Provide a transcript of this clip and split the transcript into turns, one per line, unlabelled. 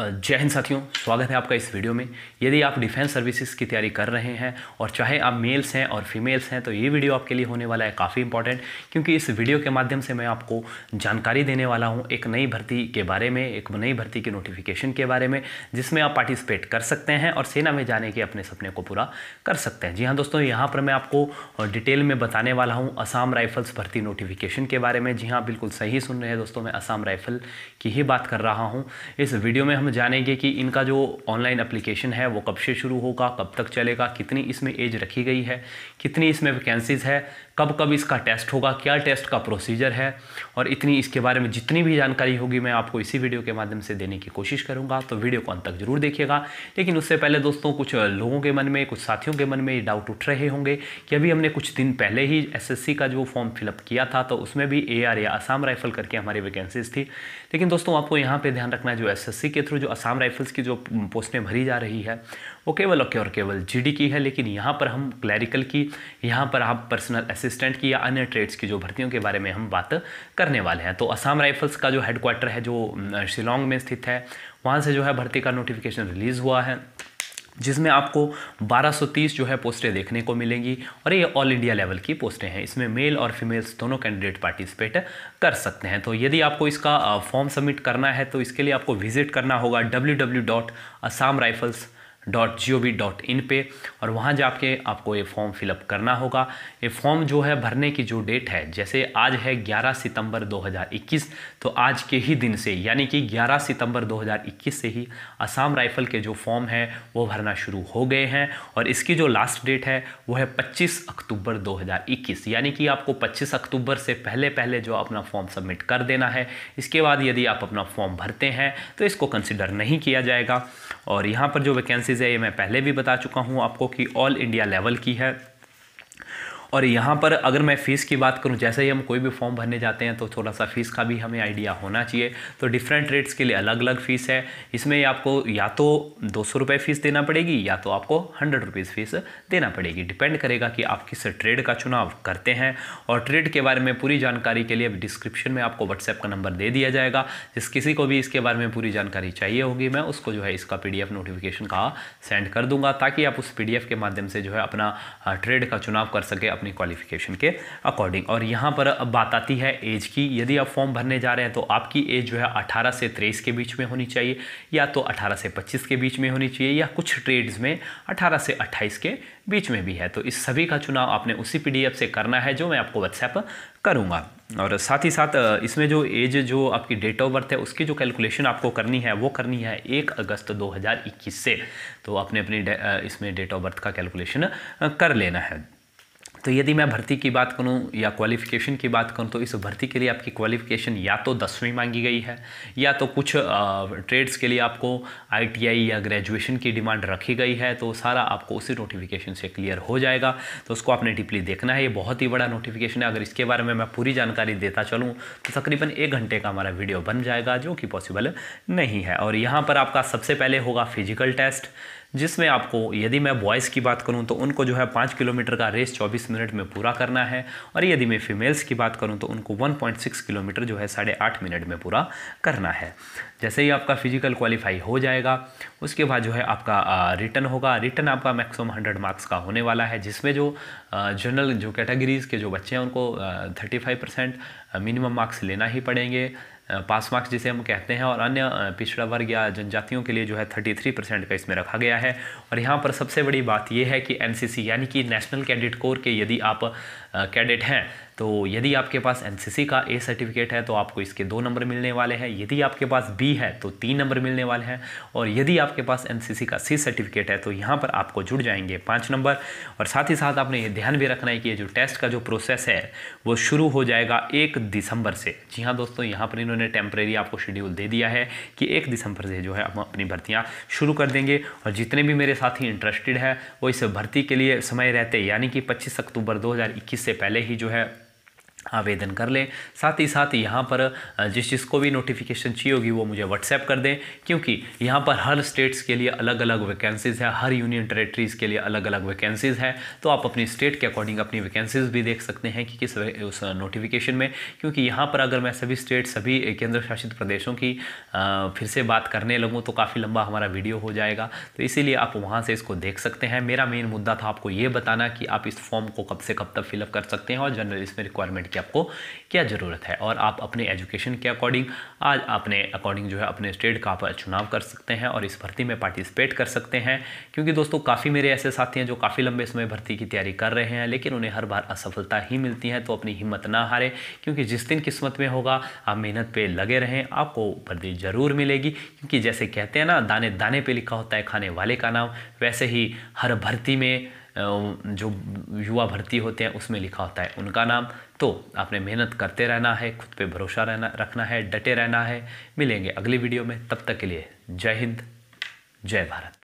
जय हिंद साथियों स्वागत है आपका इस वीडियो में यदि आप डिफेंस सर्विसेज की तैयारी कर रहे हैं और चाहे आप मेल्स हैं और फीमेल्स हैं तो ये वीडियो आपके लिए होने वाला है काफ़ी इंपॉर्टेंट क्योंकि इस वीडियो के माध्यम से मैं आपको जानकारी देने वाला हूँ एक नई भर्ती के बारे में एक नई भर्ती के नोटिफिकेशन के बारे में जिसमें आप पार्टिसिपेट कर सकते हैं और सेना में जाने के अपने सपने को पूरा कर सकते हैं जी हाँ दोस्तों यहाँ पर मैं आपको डिटेल में बताने वाला हूँ असम राइफल्स भर्ती नोटिफिकेशन के बारे में जी हाँ बिल्कुल सही सुन रहे हैं दोस्तों मैं असम राइफल की ही बात कर रहा हूँ इस वीडियो में हम जानेंगे कि इनका जो ऑनलाइन एप्लीकेशन है वो कब से शुरू होगा कब तक चलेगा कितनी इसमें एज रखी गई है कितनी इसमें वैकेंसीज़ है कब कब इसका टेस्ट होगा क्या टेस्ट का प्रोसीजर है और इतनी इसके बारे में जितनी भी जानकारी होगी मैं आपको इसी वीडियो के माध्यम से देने की कोशिश करूँगा तो वीडियो को अंत तक जरूर देखिएगा लेकिन उससे पहले दोस्तों कुछ लोगों के मन में कुछ साथियों के मन में ये डाउट उठ रहे होंगे कि अभी हमने कुछ दिन पहले ही एस का जो फॉर्म फिलअप किया था तो उसमें भी ए या आसाम राइफल करके हमारी वैकेंसीज थी लेकिन दोस्तों आपको यहाँ पर ध्यान रखना है जो एस के थ्रू थ्रू जो असम राइफल्स की जो पोस्टें भरी जा रही है वो केवल और केवल केवल जीडी की है लेकिन यहाँ पर हम क्लैरिकल की यहाँ पर आप पर्सनल असिस्टेंट की या अन्य ट्रेड्स की जो भर्तियों के बारे में हम बात करने वाले हैं तो असम राइफल्स का जो हेडक्वार्टर है जो शिलोंग में स्थित है वहाँ से जो है भर्ती का नोटिफिकेशन रिलीज़ हुआ है जिसमें आपको 1230 जो है पोस्टें देखने को मिलेंगी और ये ऑल इंडिया लेवल की पोस्टें हैं इसमें मेल और फीमेल्स दोनों कैंडिडेट पार्टिसिपेट कर सकते हैं तो यदि आपको इसका फॉर्म सबमिट करना है तो इसके लिए आपको विजिट करना होगा W W dot rifles dot G O V dot in पर और वहाँ जाके आपको ये फॉर्म फिलअप करना होगा ये फॉर्म जो है भरने की जो डेट है जैसे आज है 11 सितंबर 2021 तो आज के ही दिन से यानी कि 11 सितंबर 2021 से ही असम राइफल के जो फॉर्म है वो भरना शुरू हो गए हैं और इसकी जो लास्ट डेट है वो है 25 अक्टूबर 2021 यानी कि आपको 25 अक्टूबर से पहले पहले जो अपना फॉर्म सबमिट कर देना है इसके बाद यदि आप अपना फॉर्म भरते हैं तो इसको कंसिडर नहीं किया जाएगा और यहाँ पर जो वैकेंसी बेसिस है ये मैं पहले भी बता चुका हूँ आपको कि ऑल इंडिया लेवल की है और यहाँ पर अगर मैं फ़ीस की बात करूँ जैसे ही हम कोई भी फॉर्म भरने जाते हैं तो थोड़ा सा फ़ीस का भी हमें आइडिया होना चाहिए तो डिफरेंट रेट्स के लिए अलग अलग फ़ीस है इसमें आपको या तो दो सौ रुपये फ़ीस देना पड़ेगी या तो आपको हंड्रेड रुपीज़ फ़ीस देना पड़ेगी डिपेंड करेगा कि आप किस ट्रेड का चुनाव करते हैं और ट्रेड के बारे में पूरी जानकारी के लिए डिस्क्रिप्शन में आपको व्हाट्सएप का नंबर दे दिया जाएगा जिस किसी को भी इसके बारे में पूरी जानकारी चाहिए होगी मैं उसको जो है इसका पी नोटिफिकेशन का सेंड कर दूंगा ताकि आप उस पी के माध्यम से जो है अपना ट्रेड का चुनाव कर सके अपने क्वालिफिकेशन के अकॉर्डिंग और यहाँ पर अब बात आती है एज की यदि आप फॉर्म भरने जा रहे हैं तो आपकी एज जो है अठारह से तेईस के बीच में होनी चाहिए या तो अठारह से पच्चीस के बीच में होनी चाहिए या कुछ ट्रेड्स में अठारह से अट्ठाईस के बीच में भी है तो इस सभी का चुनाव आपने उसी पी से करना है जो मैं आपको व्हाट्सएप करूँगा और साथ ही साथ इसमें जो एज जो आपकी डेट ऑफ बर्थ है उसकी जो कैलकुलेशन आपको करनी है वो करनी है एक अगस्त 2021 से तो आपने अपनी इसमें डेट ऑफ बर्थ का कैलकुलेशन कर लेना है तो यदि मैं भर्ती की बात करूं या क्वालिफ़िकेशन की बात करूं तो इस भर्ती के लिए आपकी क्वालिफ़िकेशन या तो दसवीं मांगी गई है या तो कुछ ट्रेड्स के लिए आपको आईटीआई या ग्रेजुएशन की डिमांड रखी गई है तो सारा आपको उसी नोटिफिकेशन से क्लियर हो जाएगा तो उसको आपने डीपली देखना है ये बहुत ही बड़ा नोटिफिकेशन है अगर इसके बारे में मैं पूरी जानकारी देता चलूँ तो तकरीबन एक घंटे का हमारा वीडियो बन जाएगा जो कि पॉसिबल नहीं है और यहाँ पर आपका सबसे पहले होगा फिजिकल टेस्ट जिसमें आपको यदि मैं बॉयज़ की बात करूं तो उनको जो है पाँच किलोमीटर का रेस 24 मिनट में पूरा करना है और यदि मैं फीमेल्स की बात करूं तो उनको 1.6 किलोमीटर जो है साढ़े आठ मिनट में पूरा करना है जैसे ही आपका फिजिकल क्वालिफाई हो जाएगा उसके बाद जो है आपका रिटर्न होगा रिटर्न आपका मैक्सिमम हंड्रेड मार्क्स का होने वाला है जिसमें जो जनरल जो कैटेगरीज़ के जो बच्चे हैं उनको थर्टी मिनिमम मार्क्स लेना ही पड़ेंगे पास मार्क्स जिसे हम कहते हैं और अन्य पिछड़ा वर्ग या जनजातियों के लिए जो है थर्टी थ्री परसेंट का इसमें रखा गया है और यहाँ पर सबसे बड़ी बात यह है कि एन यानी कि नेशनल कैडेट कोर के यदि आप कैडेट हैं तो यदि आपके पास एन का ए सर्टिफिकेट है तो आपको इसके दो नंबर मिलने वाले हैं यदि आपके पास बी है तो तीन नंबर मिलने वाले हैं और यदि आपके पास एन का सी सर्टिफिकेट है तो यहाँ पर आपको जुड़ जाएंगे पाँच नंबर और साथ ही साथ आपने ये ध्यान भी रखना है कि ये जो टेस्ट का जो प्रोसेस है वो शुरू हो जाएगा एक दिसंबर से जी हाँ दोस्तों यहाँ पर इन्होंने टेम्प्रेरी आपको शेड्यूल दे दिया है कि एक दिसंबर से जो है हम अपनी भर्तियाँ शुरू कर देंगे और जितने भी मेरे साथी इंटरेस्टेड है वो इस भर्ती के लिए समय रहते यानी कि पच्चीस अक्टूबर 2021 से पहले ही जो है आवेदन कर लें साथ ही साथ यहाँ पर जिस चीज़ को भी नोटिफिकेशन चाहिए होगी वो मुझे व्हाट्सएप कर दें क्योंकि यहाँ पर हर स्टेट्स के लिए अलग अलग वैकेंसीज़ है हर यूनियन टेरेटरीज़ के लिए अलग अलग वैकेंसीज़ है तो आप अपनी स्टेट के अकॉर्डिंग अपनी वैकेंसीज़ भी देख सकते हैं कि किस उस नोटिफिकेशन में क्योंकि यहाँ पर अगर मैं सभी स्टेट सभी केंद्र शासित प्रदेशों की फिर से बात करने लगूँ तो काफ़ी लंबा हमारा वीडियो हो जाएगा तो इसीलिए आप वहाँ से इसको देख सकते हैं मेरा मेन मुद्दा था आपको ये बताना कि आप इस फॉर्म को कब से कब तक फिलअप कर सकते हैं और जनरल इसमें रिक्वायरमेंट की आपको क्या ज़रूरत है और आप अपने एजुकेशन के अकॉर्डिंग आज अपने अकॉर्डिंग जो है अपने स्टेट का आप चुनाव कर सकते हैं और इस भर्ती में पार्टिसिपेट कर सकते हैं क्योंकि दोस्तों काफ़ी मेरे ऐसे साथी हैं जो काफ़ी लंबे समय भर्ती की तैयारी कर रहे हैं लेकिन उन्हें हर बार असफलता ही मिलती है तो अपनी हिम्मत ना हारें क्योंकि जिस दिन किस्मत में होगा आप मेहनत पर लगे रहें आपको भर्ती ज़रूर मिलेगी क्योंकि जैसे कहते हैं ना दाने दाने पर लिखा होता है खाने वाले का नाम वैसे ही हर भर्ती में जो युवा भर्ती होते हैं उसमें लिखा होता है उनका नाम तो आपने मेहनत करते रहना है खुद पे भरोसा रहना रखना है डटे रहना है मिलेंगे अगली वीडियो में तब तक के लिए जय हिंद जय भारत